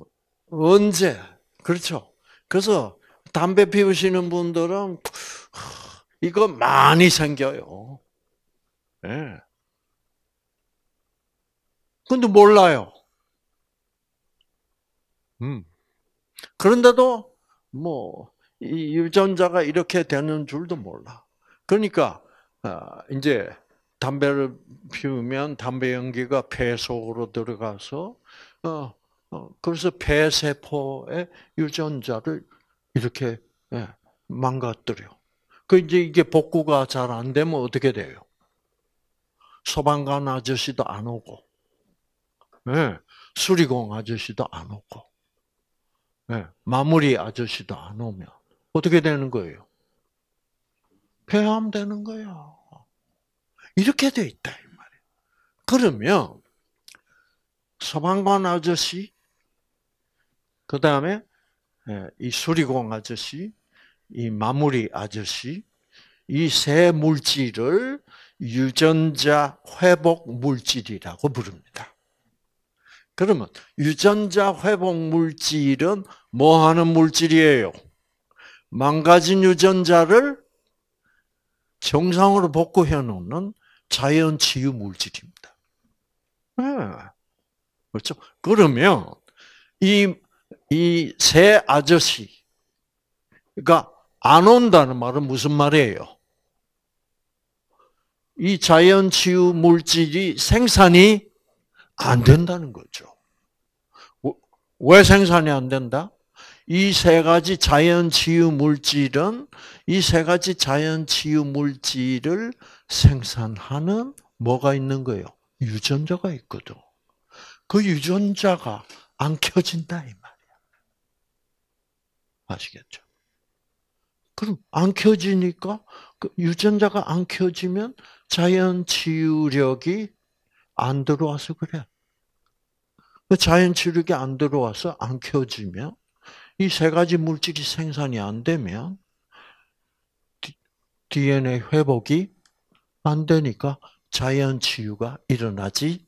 언제 그렇죠? 그래서 담배 피우시는 분들은 이거 많이 생겨요. 예. 네. 근데 몰라요. 음. 그런데도 뭐 유전자가 이렇게 되는 줄도 몰라. 그러니까 아, 이제 담배를 피우면 담배 연기가 폐 속으로 들어가서 어, 어, 그래서 폐세포의 유전자를 이렇게 예, 망가뜨려. 그 이제 이게 복구가 잘 안 되면 어떻게 돼요? 소방관 아저씨도 안 오고, 예, 수리공 아저씨도 안 오고, 예, 마무리 아저씨도 안 오면 어떻게 되는 거예요? 폐암되는 거야. 이렇게 돼 있다 이말이에 그러면 소방관 아저씨, 그 다음에 예, 이 수리공 아저씨, 이 마무리 아저씨, 이 세 물질을 유전자 회복 물질이라고 부릅니다. 그러면 유전자 회복 물질은 뭐 하는 물질이에요? 망가진 유전자를 정상으로 복구해 놓는 자연 치유 물질입니다. 네. 그렇죠? 그러면 이 이 새 아저씨가 안 온다는 말은 무슨 말이에요? 이 자연 치유 물질이 생산이 안 된다는 거죠. 왜 생산이 안 된다? 이세 가지 자연 치유 물질은 이 세 가지 자연 치유 물질을 생산하는 뭐가 있는 거예요? 유전자가 있거든. 그 유전자가 안 켜진다 이 말이야. 아시겠죠? 그럼 안 켜지니까 그 유전자가 안 켜지면 자연 치유력이 안 들어와서 그래. 그 자연 치유력이 안 들어와서 안 켜지면 이세 가지 물질이 생산이 안 되면 DNA 회복이 안 되니까 자연 치유가 일어나지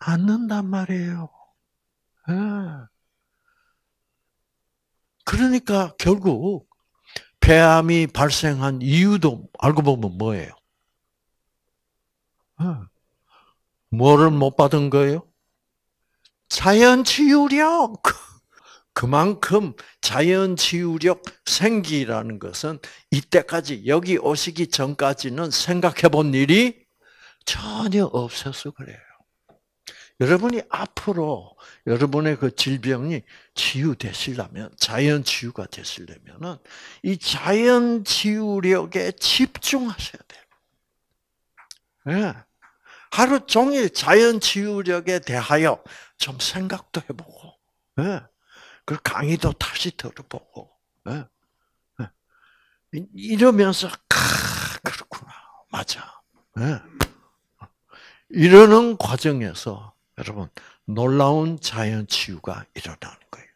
않는단 말이에요. 예. 그러니까 결국 폐암이 발생한 이유도 알고 보면 뭐예요? 예. 뭐를 못 받은 거예요? 자연 치유력! 그만큼 자연 치유력 생기라는 것은 이때까지 여기 오시기 전까지는 생각해 본 일이 전혀 없어서 그래요. 여러분이 앞으로 여러분의 그 질병이 치유되시려면 자연 치유가 되시려면은 이 자연 치유력에 집중하셔야 돼요. 네. 하루 종일 자연 치유력에 대하여 좀 생각도 해보고. 네. 그 강의도 다시 들어보고. 예, 예. 이러면서 아, 그렇구나 맞아. 예. 이러는 과정에서 여러분 놀라운 자연 치유가 일어나는 거예요.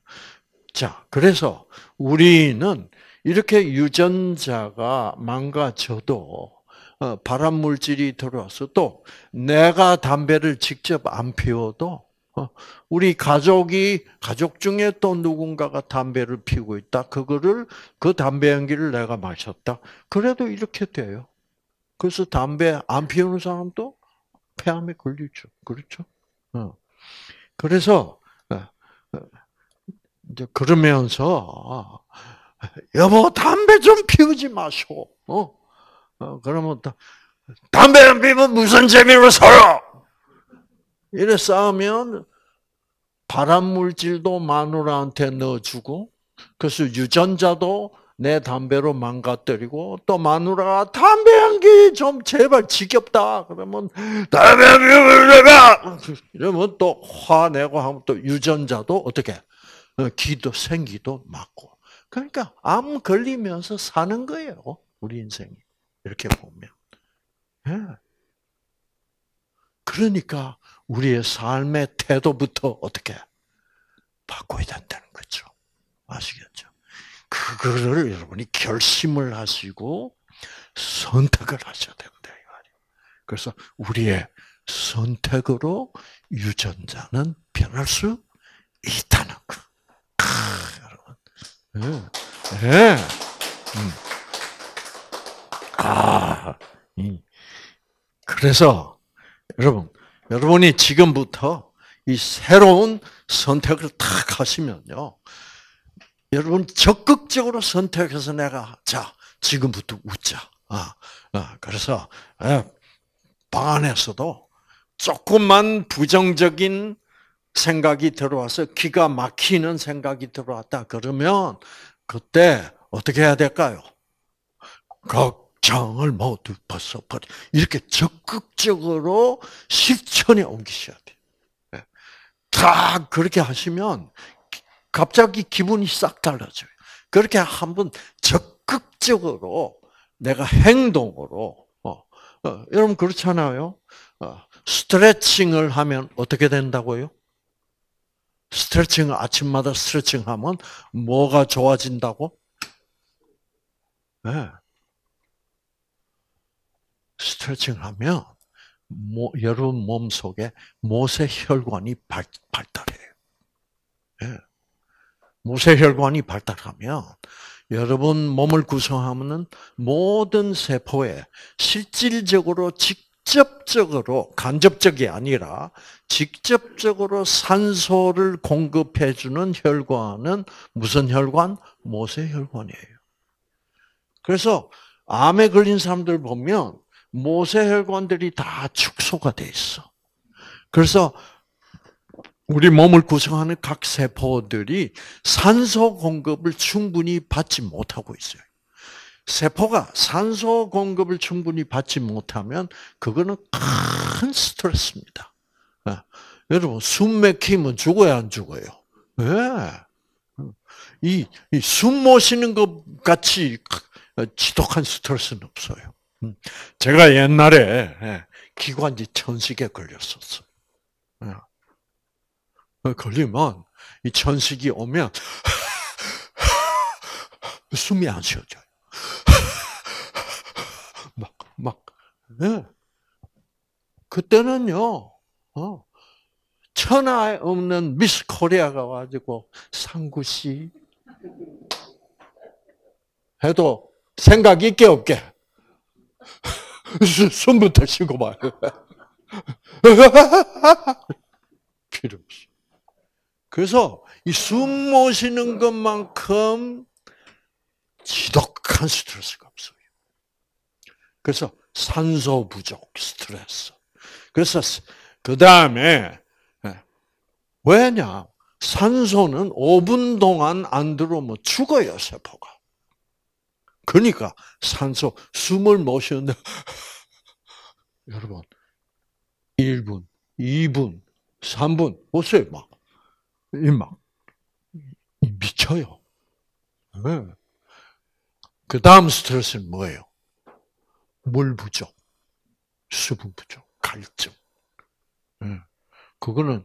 자, 그래서 우리는 이렇게 유전자가 망가져도 어, 발암 물질이 들어와서 또 내가 담배를 직접 안 피워도 어, 우리 가족이 가족 중에 또 누군가가 담배를 피우고 있다. 그거를 그 담배 연기를 내가 마셨다. 그래도 이렇게 돼요. 그래서 담배 안 피우는 사람도 폐암에 걸리죠. 그렇죠? 어. 그래서 어, 이제 그러면서 여보 담배 좀 피우지 마시고 그러면 담배 안 피면 무슨 재미로 살아? 이래 쌓으면 발암 물질도 마누라한테 넣어주고, 그래서 유전자도 내 담배로 망가뜨리고, 또 마누라가 담배 향기 좀 제발 지겹다. 그러면, 담배 피우려가! 이러면 또 화내고 하면 또 유전자도 어떻게? 어, 기도, 생기도 막고. 그러니까 암 걸리면서 사는 거예요. 우리 인생이. 이렇게 보면. 예. 그러니까 우리의 삶의 태도부터 어떻게 바꿔야 된다는 거죠. 아시겠죠? 그거를 여러분이 결심을 하시고 선택을 하셔야 된다. 그래서 우리의 선택으로 유전자는 변할 수 있다는 거. 아, 여러분. 예. 예. 음. 아, 그래서 여러분 여러분이 지금부터 이 새로운 선택을 탁 하시면요. 여러분 적극적으로 선택해서 내가 자 지금부터 웃자. 아, 아 그래서 예, 방 안에서도 조금만 부정적인 생각이 들어와서 기가 막히는 생각이 들어왔다 그러면 그때 어떻게 해야 될까요? 장을 모두 벗어버려. 이렇게 적극적으로 실천에 옮기셔야 돼요. 예. 다 그렇게 하시면 갑자기 기분이 싹 달라져요. 그렇게 한번 적극적으로 내가 행동으로 어, 어, 여러분 그렇잖아요. 어, 스트레칭을 하면 어떻게 된다고요? 스트레칭 아침마다 스트레칭하면 뭐가 좋아진다고? 네. 스트레칭하면 여러분 몸 속에 모세혈관이 발, 발달해요. 예. 모세혈관이 발달하면 여러분 몸을 구성하는 모든 세포에 실질적으로 직접적으로 간접적이 아니라 직접적으로 산소를 공급해 주는 혈관은 무슨 혈관? 모세혈관이에요. 그래서 암에 걸린 사람들 보면 모세혈관들이 다 축소가 돼 있어. 그래서 우리 몸을 구성하는 각 세포들이 산소 공급을 충분히 받지 못하고 있어요. 세포가 산소 공급을 충분히 받지 못하면 그거는 큰 스트레스입니다. 네. 여러분 숨 막힘은 죽어야 안 죽어요. 네. 예. 이숨 모시는 것 같이 지독한 스트레스는 없어요. 음, 제가 옛날에 예, 기관지 천식에 걸렸었어요. 예. 걸리면 이 천식이 오면 숨이 안 쉬어져요. 막, 막, 예. 그때는요, 어, 천하에 없는 미스 코리아가 와가지고, 상구씨. 해도 생각 있게 없게. 손부터 쉬고 말. 필요 없 그래서 이 숨 모시는 것만큼 지독한 스트레스가 없어요. 그래서 산소 부족 스트레스. 그래서 그 다음에 예. 왜냐 산소는 5분 동안 안 들어오면 죽어요 세포가. 그러니까 산소 숨을 못 쉬는데 여러분 1분, 2분, 3분 못써요 막. 막 미쳐요. 네. 그 다음 스트레스는 뭐예요? 물 부족, 수분 부족, 갈증. 네. 그거는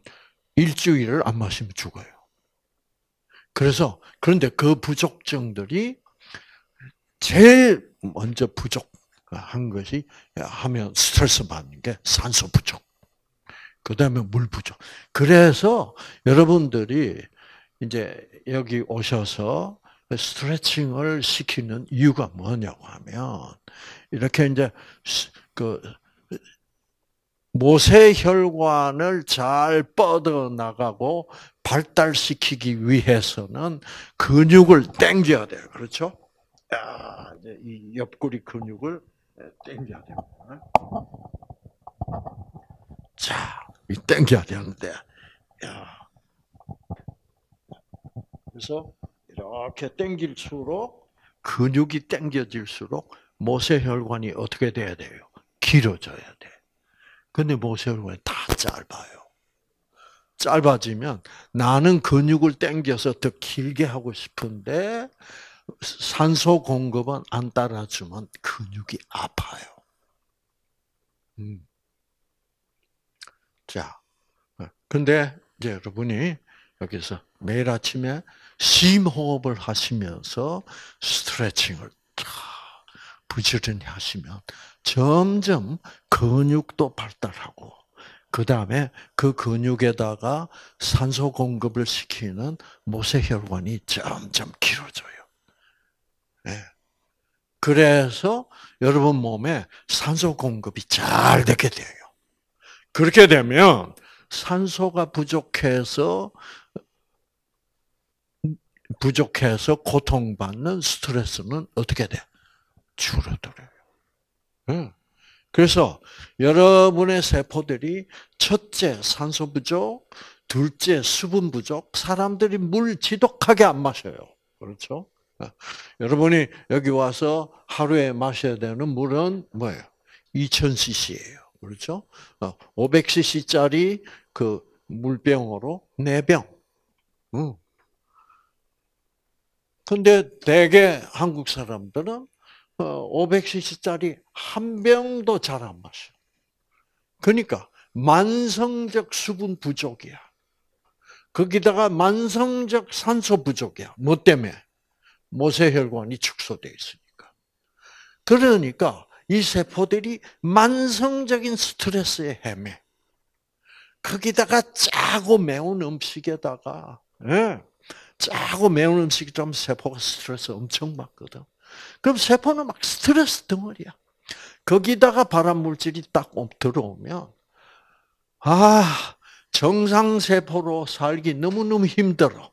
일주일을 안 마시면 죽어요. 그래서 그런데 그 부족증들이 제일 먼저 부족한 것이 하면 스트레스 받는 게 산소 부족. 그 다음에 물 부족. 그래서 여러분들이 이제 여기 오셔서 스트레칭을 시키는 이유가 뭐냐고 하면 이렇게 이제 그 모세혈관을 잘 뻗어 나가고 발달시키기 위해서는 근육을 당겨야 돼요. 그렇죠? 야, 이제 이 옆구리 근육을 땡겨야 됩니다. 자, 이 땡겨야 되는데, 야. 그래서 이렇게 땡길수록 근육이 땡겨질수록 모세혈관이 어떻게 돼야 돼요? 길어져야 돼. 근데 모세혈관이 다 짧아요. 짧아지면 나는 근육을 당겨서 더 길게 하고 싶은데 산소 공급은 안 따라주면 근육이 아파요. 음. 자, 근데 이제 여러분이 여기서 매일 아침에 심호흡을 하시면서 스트레칭을 부지런히 하시면 점점 근육도 발달하고 그 다음에 그 근육에다가 산소 공급을 시키는 모세혈관이 점점 길어져요. 예. 그래서 여러분 몸에 산소 공급이 잘 되게 돼요. 그렇게 되면 산소가 부족해서 부족해서 고통받는 스트레스는 어떻게 돼? 줄어들어요. 예. 그래서 여러분의 세포들이 첫째 산소 부족, 둘째 수분 부족, 사람들이 물 지독하게 안 마셔요. 그렇죠? 여러분이 여기 와서 하루에 마셔야 되는 물은 뭐예요? 2000cc예요. 그렇죠? 500cc짜리 어, 그 물병으로 4병. 근데 대개 한국 사람들은 500cc짜리 어, 한 병도 잘 안 마셔. 그러니까 만성적 수분 부족이야. 거기다가 만성적 산소 부족이야. 뭐 때문에? 모세혈관이 축소되어 있으니까. 그러니까 이 세포들이 만성적인 스트레스에 헤매. 거기다가 짜고 매운 음식에다가, 예. 짜고 매운 음식이 좀 세포가 스트레스 엄청 받거든. 그럼 세포는 막 스트레스 덩어리야. 거기다가 발암 물질이 딱 들어오면 아 정상 세포로 살기 너무 너무 힘들어.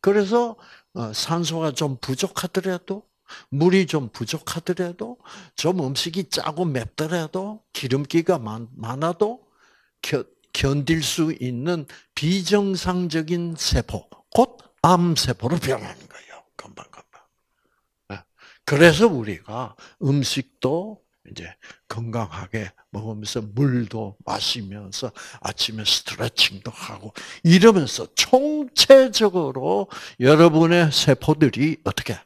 그래서 어, 산소가 좀 부족하더라도 물이 좀 부족하더라도 좀 음식이 짜고 맵더라도 기름기가 많아도 견딜 수 있는 비정상적인 세포, 곧 암세포로 변하는 거예요. 금방금방. 예. 그래서 우리가 음식도 이제 건강하게 먹으면서 물도 마시면서 아침에 스트레칭도 하고 이러면서 총체적으로 여러분의 세포들이 어떻게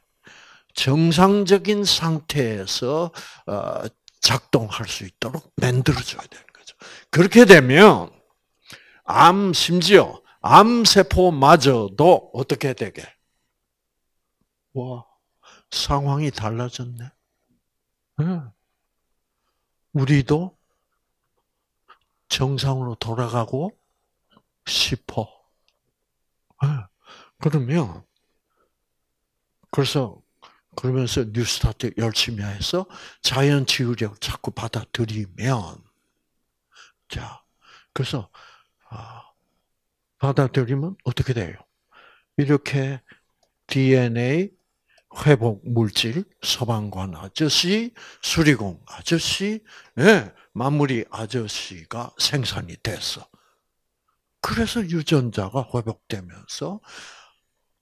정상적인 상태에서 어, 작동할 수 있도록 만들어줘야 되는 거죠. 그렇게 되면 암 심지어 암세포마저도 어떻게 되게? 와, 상황이 달라졌네. 응. 우리도 정상으로 돌아가고 싶어. 예. 그러면 그래서 그러면서 뉴스타트 열심히 해서 자연 치유력 자꾸 받아들이면 자 그래서 아, 받아들이면 어떻게 돼요? 이렇게 DNA 회복 물질 소방관 아저씨, 수리공 아저씨, 네, 마무리 아저씨가 생산이 됐어. 그래서 유전자가 회복되면서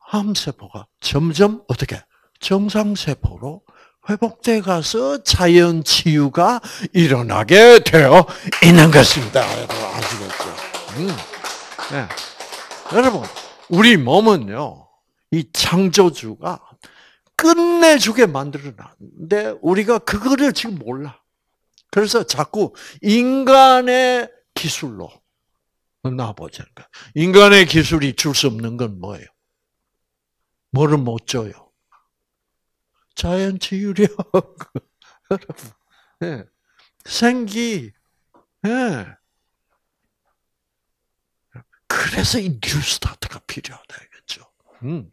암세포가 점점 어떻게 정상세포로 회복돼 가서 자연 치유가 일어나게 되어 있는 것입니다. 여러분 아시겠죠? 음. 네. 여러분 우리 몸은요 이 창조주가 끝내주게 만들어놨는데 우리가 그거를 지금 몰라. 그래서 자꾸 인간의 기술로 나보자는 거 인간의 기술이 줄 수 없는 건 뭐예요? 뭐를 못 줘요? 자연 치유력. 여러분, 네. 생기. 네. 그래서 이 뉴스타트가 필요하다, 겠죠 음.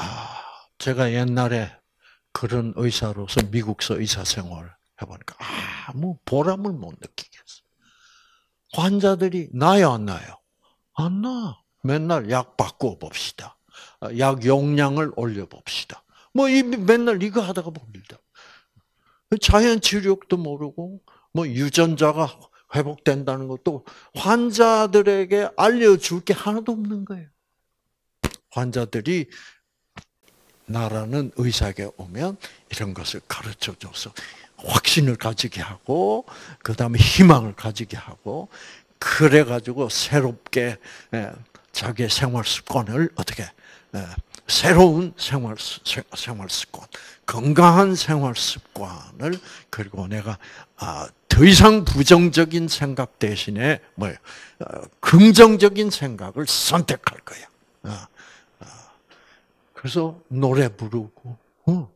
아, 제가 옛날에 그런 의사로서 미국서 의사 생활 해보니까 아무 보람을 못 느끼겠어. 환자들이 나요, 안 나요? 안 나. 맨날 약바꾸 봅시다. 아, 약 용량을 올려 봅시다. 뭐 이 맨날 이거 하다가 봅니다. 자연 치료도 모르고 뭐 유전자가 회복된다는 것도 환자들에게 알려줄 게 하나도 없는 거예요. 환자들이 나라는 의사에게 오면 이런 것을 가르쳐줘서 확신을 가지게 하고 그 다음에 희망을 가지게 하고 그래 가지고 새롭게 예, 자기의 생활 습관을 어떻게 예, 새로운 생활 생활 습관, 건강한 생활 습관을 그리고 내가 아, 더 이상 부정적인 생각 대신에 뭐 긍정적인 생각을 선택할 거예요 그래서 노래 부르고, 어?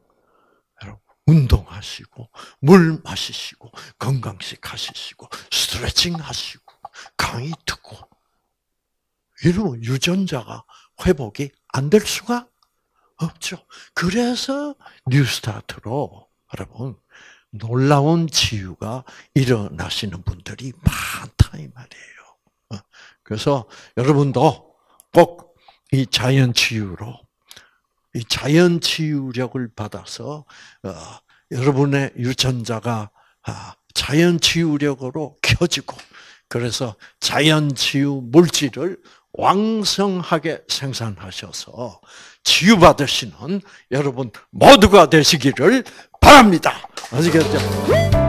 여러분, 운동하시고, 물 마시시고, 건강식 하시시고, 스트레칭 하시고, 강의 듣고. 이러면 유전자가 회복이 안 될 수가 없죠. 그래서 뉴스타트로 여러분 놀라운 치유가 일어나시는 분들이 많다 이 말이에요. 어, 그래서 여러분도 꼭 이 자연 치유로 이 자연 치유력을 받아서 어, 여러분의 유전자가 아, 자연 치유력으로 켜지고 그래서 자연 치유 물질을 왕성하게 생산하셔서 치유받으시는 여러분 모두가 되시기를 바랍니다. 아시겠죠?